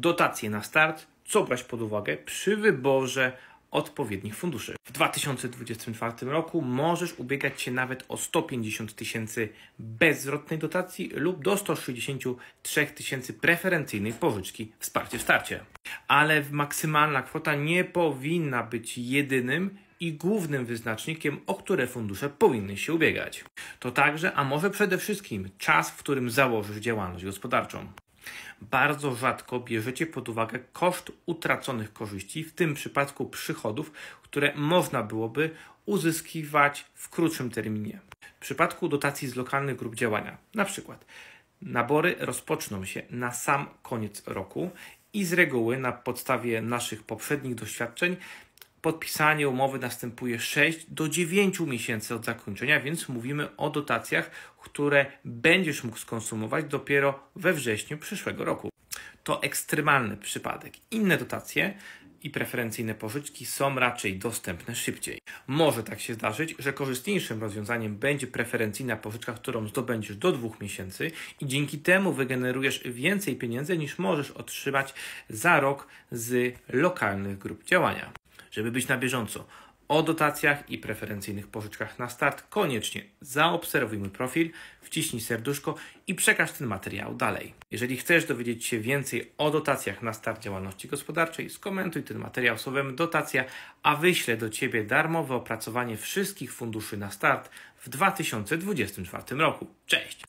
dotacje na start, co brać pod uwagę przy wyborze odpowiednich funduszy. W 2024 roku możesz ubiegać się nawet o 150 tysięcy bezwzrotnej dotacji lub do 163 tysięcy preferencyjnej pożyczki wsparcie w starcie. Ale maksymalna kwota nie powinna być jedynym i głównym wyznacznikiem, o które fundusze powinny się ubiegać. To także, a może przede wszystkim, czas, w którym założysz działalność gospodarczą. Bardzo rzadko bierzecie pod uwagę koszt utraconych korzyści, w tym przypadku przychodów, które można byłoby uzyskiwać w krótszym terminie. W przypadku dotacji z lokalnych grup działania, na przykład nabory rozpoczną się na sam koniec roku i z reguły na podstawie naszych poprzednich doświadczeń podpisanie umowy następuje 6 do 9 miesięcy od zakończenia, więc mówimy o dotacjach, które będziesz mógł skonsumować dopiero we wrześniu przyszłego roku. To ekstremalny przypadek. Inne dotacje i preferencyjne pożyczki są raczej dostępne szybciej. Może tak się zdarzyć, że korzystniejszym rozwiązaniem będzie preferencyjna pożyczka, którą zdobędziesz do dwóch miesięcy i dzięki temu wygenerujesz więcej pieniędzy niż możesz otrzymać za rok z lokalnych grup działania. Żeby być na bieżąco o dotacjach i preferencyjnych pożyczkach na start, koniecznie zaobserwuj mój profil, wciśnij serduszko i przekaż ten materiał dalej. Jeżeli chcesz dowiedzieć się więcej o dotacjach na start działalności gospodarczej, skomentuj ten materiał słowem dotacja, a wyślę do Ciebie darmowe opracowanie wszystkich funduszy na start w 2024 roku. Cześć!